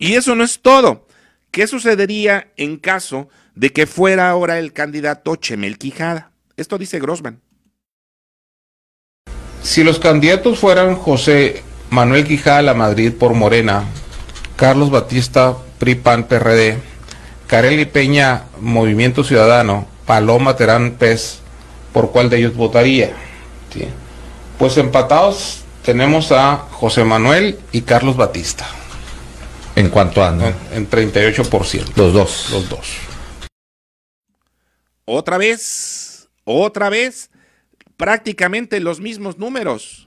Y eso no es todo. ¿Qué sucedería en caso de que fuera ahora el candidato Chemel Quijada? Esto dice Grossman. Si los candidatos fueran José Manuel Quijada La Madrid por Morena, Carlos Batista Pripan, PRD, Carelli Peña Movimiento Ciudadano, Paloma Terán PES, ¿por cuál de ellos votaría? Pues empatados tenemos a José Manuel y Carlos Batista. ¿En cuanto a En, en 38%. Los dos. Los dos. Otra vez, otra vez, prácticamente los mismos números.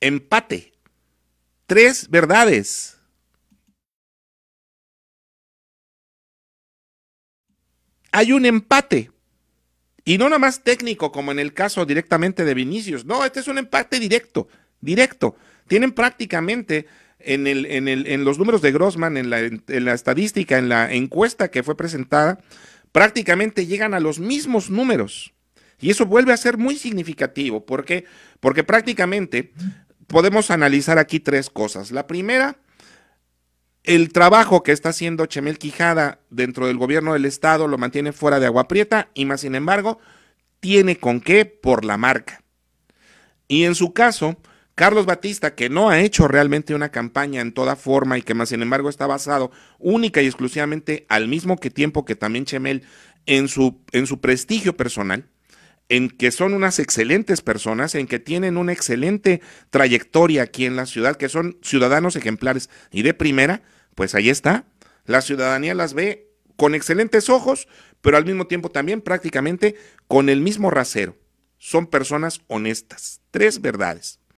Empate. Tres verdades. Hay un empate. Y no nada más técnico, como en el caso directamente de Vinicius. No, este es un empate directo, directo. Tienen prácticamente en, los números de Grossman, en la, en la estadística, en la encuesta que fue presentada, prácticamente llegan a los mismos números. Y eso vuelve a ser muy significativo. ¿Por Porque prácticamente podemos analizar aquí tres cosas. La primera, el trabajo que está haciendo Chemel Quijada dentro del gobierno del Estado lo mantiene fuera de agua prieta y más sin embargo tiene con qué por la marca. Y en su caso, Carlos Batista, que no ha hecho realmente una campaña en toda forma y que más sin embargo está basado única y exclusivamente al mismo que tiempo que también Chemel en su, en su prestigio personal, en que son unas excelentes personas, en que tienen una excelente trayectoria aquí en la ciudad, que son ciudadanos ejemplares y de primera, pues ahí está. La ciudadanía las ve con excelentes ojos, pero al mismo tiempo también prácticamente con el mismo rasero. Son personas honestas. Tres verdades.